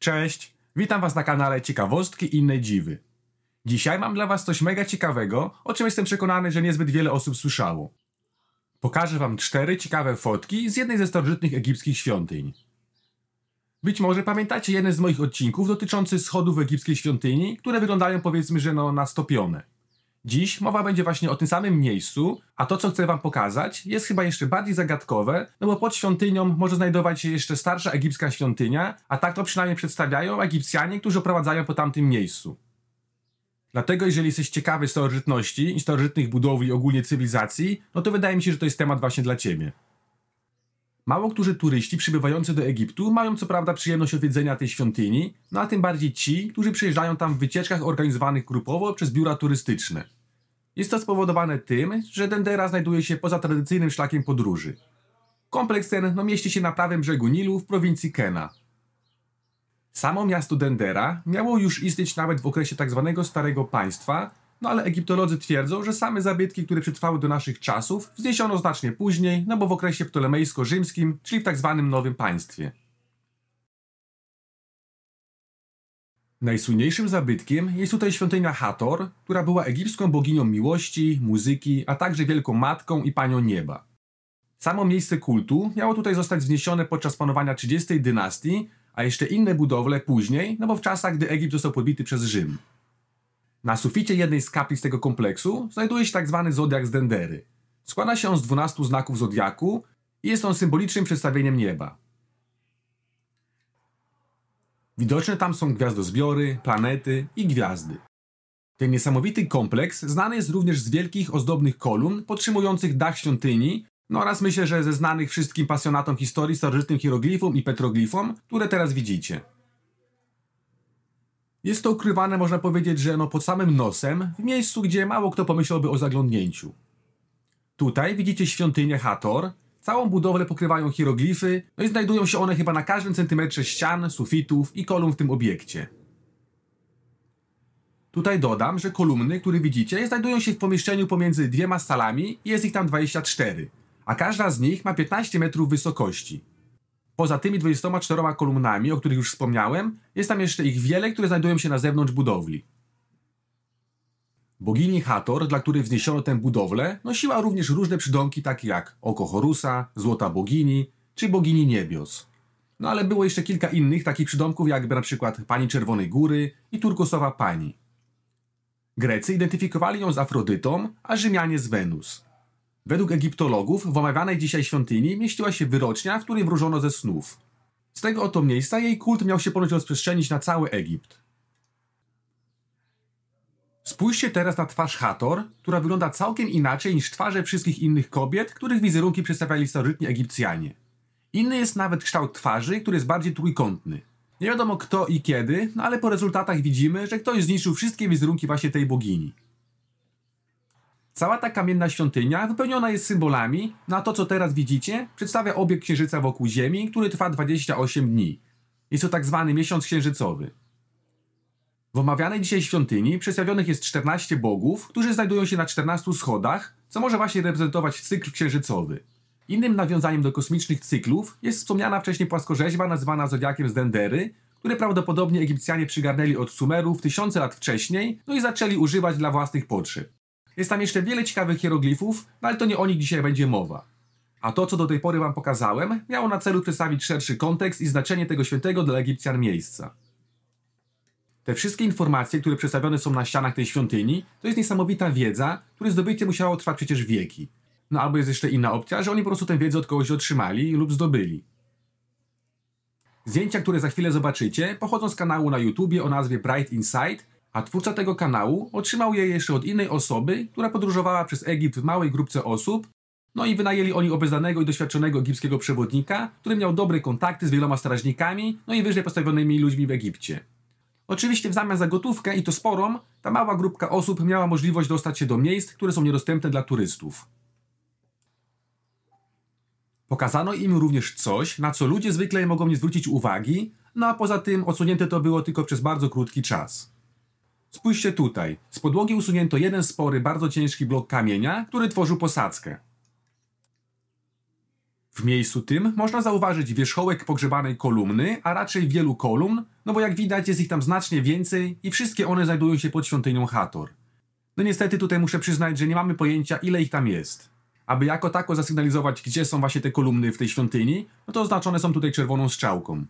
Cześć, witam Was na kanale Ciekawostki i inne dziwy. Dzisiaj mam dla Was coś mega ciekawego, o czym jestem przekonany, że niezbyt wiele osób słyszało. Pokażę Wam cztery ciekawe fotki z jednej ze starożytnych egipskich świątyń. Być może pamiętacie jeden z moich odcinków dotyczący schodów egipskiej świątyni, które wyglądają powiedzmy, że no stopione. Dziś mowa będzie właśnie o tym samym miejscu, a to, co chcę wam pokazać, jest chyba jeszcze bardziej zagadkowe, no bo pod świątynią może znajdować się jeszcze starsza egipska świątynia, a tak to przynajmniej przedstawiają Egipcjanie, którzy oprowadzają po tamtym miejscu. Dlatego jeżeli jesteś ciekawy starożytności i starożytnych budowli ogólnie cywilizacji, no to wydaje mi się, że to jest temat właśnie dla ciebie. Mało którzy turyści przybywający do Egiptu mają co prawda przyjemność odwiedzenia tej świątyni, no a tym bardziej ci, którzy przyjeżdżają tam w wycieczkach organizowanych grupowo przez biura turystyczne. Jest to spowodowane tym, że Dendera znajduje się poza tradycyjnym szlakiem podróży. Kompleks ten no, mieści się na prawym brzegu Nilu w prowincji Kena. Samo miasto Dendera miało już istnieć nawet w okresie tzw. Tak Starego Państwa, no ale Egiptolodzy twierdzą, że same zabytki, które przetrwały do naszych czasów, wzniesiono znacznie później, no bo w okresie ptolemejsko-rzymskim, czyli w tak zwanym Nowym Państwie. Najsłynniejszym zabytkiem jest tutaj świątynia Hator, która była egipską boginią miłości, muzyki, a także wielką matką i panią nieba. Samo miejsce kultu miało tutaj zostać wzniesione podczas panowania 30 dynastii, a jeszcze inne budowle później, no bo w czasach, gdy Egipt został podbity przez Rzym. Na suficie jednej z kaplic tego kompleksu znajduje się tzw. Tak zodiak z Dendery. Składa się on z 12 znaków zodiaku i jest on symbolicznym przedstawieniem nieba. Widoczne tam są gwiazdozbiory, planety i gwiazdy. Ten niesamowity kompleks znany jest również z wielkich ozdobnych kolumn podtrzymujących dach świątyni, no oraz myślę, że ze znanych wszystkim pasjonatom historii starożytnym hieroglifom i petroglifom, które teraz widzicie. Jest to ukrywane, można powiedzieć, że no pod samym nosem, w miejscu, gdzie mało kto pomyślałby o zaglądnięciu. Tutaj widzicie świątynię Hator, całą budowlę pokrywają hieroglify, no i znajdują się one chyba na każdym centymetrze ścian, sufitów i kolumn w tym obiekcie. Tutaj dodam, że kolumny, które widzicie, znajdują się w pomieszczeniu pomiędzy dwiema salami i jest ich tam 24, a każda z nich ma 15 metrów wysokości. Poza tymi 24 kolumnami, o których już wspomniałem, jest tam jeszcze ich wiele, które znajdują się na zewnątrz budowli. Bogini Hator, dla której wzniesiono tę budowlę, nosiła również różne przydomki takie jak Oko Horusa, Złota Bogini czy Bogini Niebios. No ale było jeszcze kilka innych takich przydomków, jakby na przykład Pani Czerwonej Góry i Turkusowa Pani. Grecy identyfikowali ją z Afrodytą, a Rzymianie z Wenus. Według egiptologów w omawianej dzisiaj świątyni mieściła się wyrocznia, w której wróżono ze snów. Z tego oto miejsca jej kult miał się ponoć rozprzestrzenić na cały Egipt. Spójrzcie teraz na twarz Hator, która wygląda całkiem inaczej niż twarze wszystkich innych kobiet, których wizerunki przedstawiali starożytni Egipcjanie. Inny jest nawet kształt twarzy, który jest bardziej trójkątny. Nie wiadomo kto i kiedy, no ale po rezultatach widzimy, że ktoś zniszczył wszystkie wizerunki właśnie tej bogini. Cała ta kamienna świątynia wypełniona jest symbolami, na no to co teraz widzicie przedstawia obieg księżyca wokół Ziemi, który trwa 28 dni. Jest to tak zwany miesiąc księżycowy. W omawianej dzisiaj świątyni przedstawionych jest 14 bogów, którzy znajdują się na 14 schodach, co może właśnie reprezentować cykl księżycowy. Innym nawiązaniem do kosmicznych cyklów jest wspomniana wcześniej płaskorzeźba nazywana Zodiakiem z Dendery, które prawdopodobnie Egipcjanie przygarnęli od Sumerów tysiące lat wcześniej, no i zaczęli używać dla własnych potrzeb. Jest tam jeszcze wiele ciekawych hieroglifów, no ale to nie o nich dzisiaj będzie mowa. A to, co do tej pory wam pokazałem, miało na celu przedstawić szerszy kontekst i znaczenie tego świętego dla Egipcjan miejsca. Te wszystkie informacje, które przedstawione są na ścianach tej świątyni, to jest niesamowita wiedza, której zdobycie musiało trwać przecież wieki. No albo jest jeszcze inna opcja, że oni po prostu tę wiedzę od kogoś otrzymali lub zdobyli. Zdjęcia, które za chwilę zobaczycie, pochodzą z kanału na YouTube o nazwie Bright Insight, a twórca tego kanału otrzymał je jeszcze od innej osoby, która podróżowała przez Egipt w małej grupce osób, no i wynajęli oni obeznanego i doświadczonego egipskiego przewodnika, który miał dobre kontakty z wieloma strażnikami, no i wyżej postawionymi ludźmi w Egipcie. Oczywiście w zamian za gotówkę i to sporą, ta mała grupka osób miała możliwość dostać się do miejsc, które są niedostępne dla turystów. Pokazano im również coś, na co ludzie zwykle mogą nie zwrócić uwagi, no a poza tym odsunięte to było tylko przez bardzo krótki czas. Spójrzcie tutaj. Z podłogi usunięto jeden spory, bardzo ciężki blok kamienia, który tworzył posadzkę. W miejscu tym można zauważyć wierzchołek pogrzebanej kolumny, a raczej wielu kolumn, no bo jak widać jest ich tam znacznie więcej i wszystkie one znajdują się pod świątynią Hator. No niestety tutaj muszę przyznać, że nie mamy pojęcia ile ich tam jest. Aby jako tako zasygnalizować, gdzie są właśnie te kolumny w tej świątyni, no to oznaczone są tutaj czerwoną strzałką.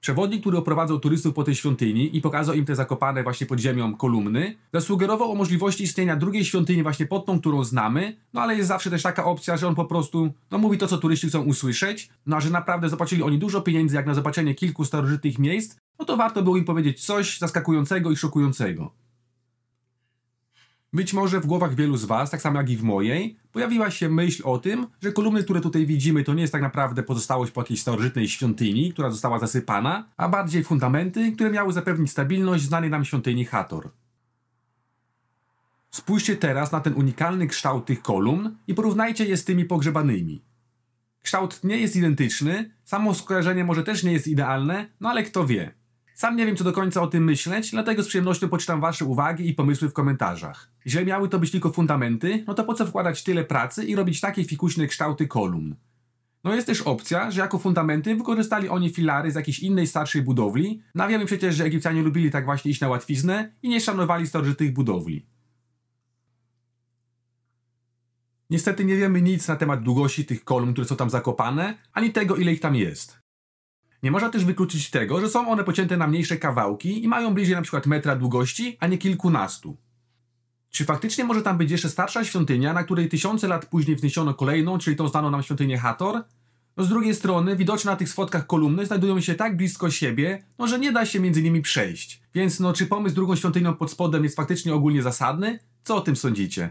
Przewodnik, który oprowadzał turystów po tej świątyni i pokazał im te zakopane właśnie pod ziemią kolumny, zasugerował o możliwości istnienia drugiej świątyni właśnie pod tą, którą znamy, no ale jest zawsze też taka opcja, że on po prostu no, mówi to, co turyści chcą usłyszeć, no a że naprawdę zapłacili oni dużo pieniędzy jak na zobaczenie kilku starożytnych miejsc, no to warto było im powiedzieć coś zaskakującego i szokującego. Być może w głowach wielu z Was, tak samo jak i w mojej, pojawiła się myśl o tym, że kolumny, które tutaj widzimy, to nie jest tak naprawdę pozostałość po jakiejś starożytnej świątyni, która została zasypana, a bardziej fundamenty, które miały zapewnić stabilność znanej nam świątyni Hator. Spójrzcie teraz na ten unikalny kształt tych kolumn i porównajcie je z tymi pogrzebanymi. Kształt nie jest identyczny, samo skojarzenie może też nie jest idealne, no ale kto wie. Sam nie wiem, co do końca o tym myśleć, dlatego z przyjemnością poczytam Wasze uwagi i pomysły w komentarzach. Jeżeli miały to być tylko fundamenty, no to po co wkładać tyle pracy i robić takie fikuśne kształty kolumn? No jest też opcja, że jako fundamenty wykorzystali oni filary z jakiejś innej starszej budowli. No wiemy przecież, że Egipcjanie lubili tak właśnie iść na łatwiznę i nie szanowali starożytnych budowli. Niestety nie wiemy nic na temat długości tych kolumn, które są tam zakopane, ani tego ile ich tam jest. Nie można też wykluczyć tego, że są one pocięte na mniejsze kawałki i mają bliżej np. metra długości, a nie kilkunastu. Czy faktycznie może tam być jeszcze starsza świątynia, na której tysiące lat później wniesiono kolejną, czyli tą znaną nam świątynię Hator? No z drugiej strony, widoczne na tych schodkach kolumny znajdują się tak blisko siebie, no że nie da się między nimi przejść. Więc no, czy pomysł z drugą świątynią pod spodem jest faktycznie ogólnie zasadny? Co o tym sądzicie?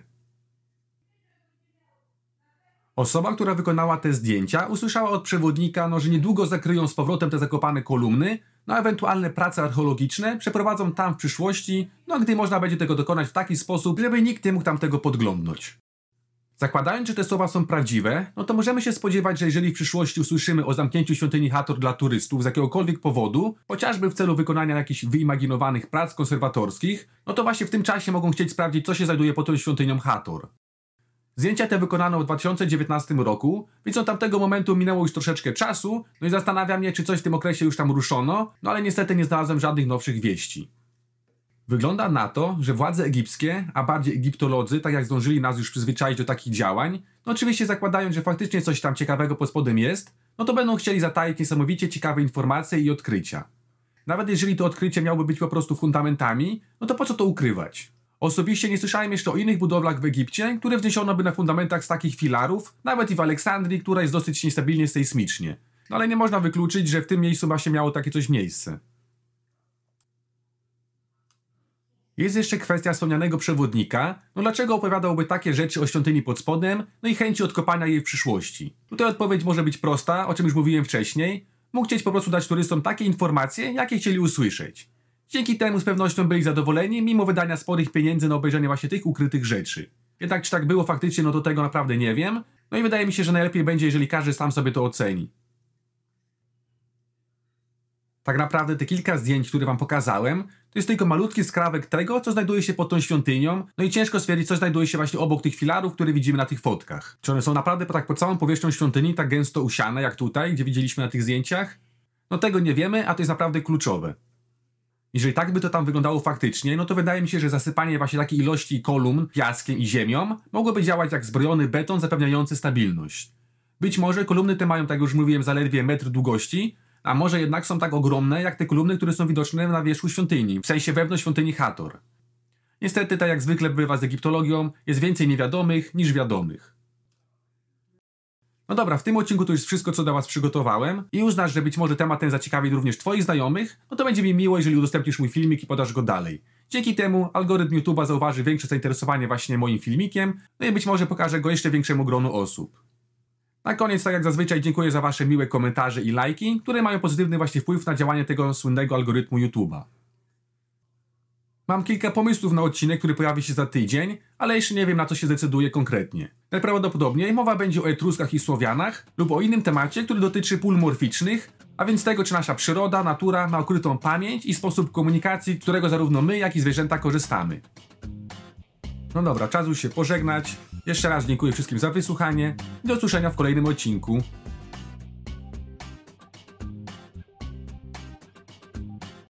Osoba, która wykonała te zdjęcia, usłyszała od przewodnika, no, że niedługo zakryją z powrotem te zakopane kolumny, no ewentualne prace archeologiczne przeprowadzą tam w przyszłości, no gdy można będzie tego dokonać w taki sposób, żeby nikt nie mógł tam tego podglądnąć. Zakładając, że te słowa są prawdziwe, no to możemy się spodziewać, że jeżeli w przyszłości usłyszymy o zamknięciu świątyni Hator dla turystów z jakiegokolwiek powodu, chociażby w celu wykonania jakichś wyimaginowanych prac konserwatorskich, no to właśnie w tym czasie mogą chcieć sprawdzić, co się znajduje pod tą świątynią Hator. Zdjęcia te wykonano w 2019 roku, więc od tamtego momentu minęło już troszeczkę czasu, no i zastanawiam się, czy coś w tym okresie już tam ruszono, no ale niestety nie znalazłem żadnych nowszych wieści. Wygląda na to, że władze egipskie, a bardziej egiptolodzy, tak jak zdążyli nas już przyzwyczaić do takich działań, no oczywiście zakładając, że faktycznie coś tam ciekawego pod spodem jest, no to będą chcieli zataić niesamowicie ciekawe informacje i odkrycia. Nawet jeżeli to odkrycie miałoby być po prostu fundamentami, no to po co to ukrywać? Osobiście nie słyszałem jeszcze o innych budowlach w Egipcie, które wzniesiono by na fundamentach z takich filarów, nawet i w Aleksandrii, która jest dosyć niestabilnie sejsmicznie. No ale nie można wykluczyć, że w tym miejscu właśnie miało takie coś miejsce. Jest jeszcze kwestia wspomnianego przewodnika. No dlaczego opowiadałby takie rzeczy o świątyni pod spodem, no i chęci odkopania jej w przyszłości? No Tutaj odpowiedź może być prosta, o czym już mówiłem wcześniej. Mógł chcieć po prostu dać turystom takie informacje, jakie chcieli usłyszeć. Dzięki temu z pewnością byli zadowoleni, mimo wydania sporych pieniędzy na obejrzenie właśnie tych ukrytych rzeczy. Jednak czy tak było faktycznie, no to tego naprawdę nie wiem. No i wydaje mi się, że najlepiej będzie, jeżeli każdy sam sobie to oceni. Tak naprawdę te kilka zdjęć, które wam pokazałem, to jest tylko malutki skrawek tego, co znajduje się pod tą świątynią, no i ciężko stwierdzić, co znajduje się właśnie obok tych filarów, które widzimy na tych fotkach. Czy one są naprawdę tak pod całą powierzchnią świątyni tak gęsto usiane, jak tutaj, gdzie widzieliśmy na tych zdjęciach? No tego nie wiemy, a to jest naprawdę kluczowe. Jeżeli tak by to tam wyglądało faktycznie, no to wydaje mi się, że zasypanie właśnie takiej ilości kolumn piaskiem i ziemią mogłoby działać jak zbrojony beton zapewniający stabilność. Być może kolumny te mają, tak jak już mówiłem, zaledwie metr długości, a może jednak są tak ogromne jak te kolumny, które są widoczne na wierzchu świątyni, w sensie wewnątrz świątyni Hator. Niestety, tak jak zwykle bywa z egiptologią, jest więcej niewiadomych niż wiadomych. No dobra, w tym odcinku to już wszystko, co dla Was przygotowałem i uznasz, że być może temat ten zaciekawi również Twoich znajomych, no to będzie mi miło, jeżeli udostępnisz mój filmik i podasz go dalej. Dzięki temu algorytm YouTube'a zauważy większe zainteresowanie właśnie moim filmikiem, no i być może pokaże go jeszcze większemu gronu osób. Na koniec, tak jak zazwyczaj, dziękuję za Wasze miłe komentarze i lajki, które mają pozytywny właśnie wpływ na działanie tego słynnego algorytmu YouTube'a. Mam kilka pomysłów na odcinek, który pojawi się za tydzień, ale jeszcze nie wiem na co się zdecyduję konkretnie. Najprawdopodobniej mowa będzie o Etruskach i Słowianach lub o innym temacie, który dotyczy pól morficznych, a więc tego, czy nasza przyroda, natura ma ukrytą pamięć i sposób komunikacji, którego zarówno my, jak i zwierzęta korzystamy. No dobra, czas już się pożegnać. Jeszcze raz dziękuję wszystkim za wysłuchanie i do usłyszenia w kolejnym odcinku.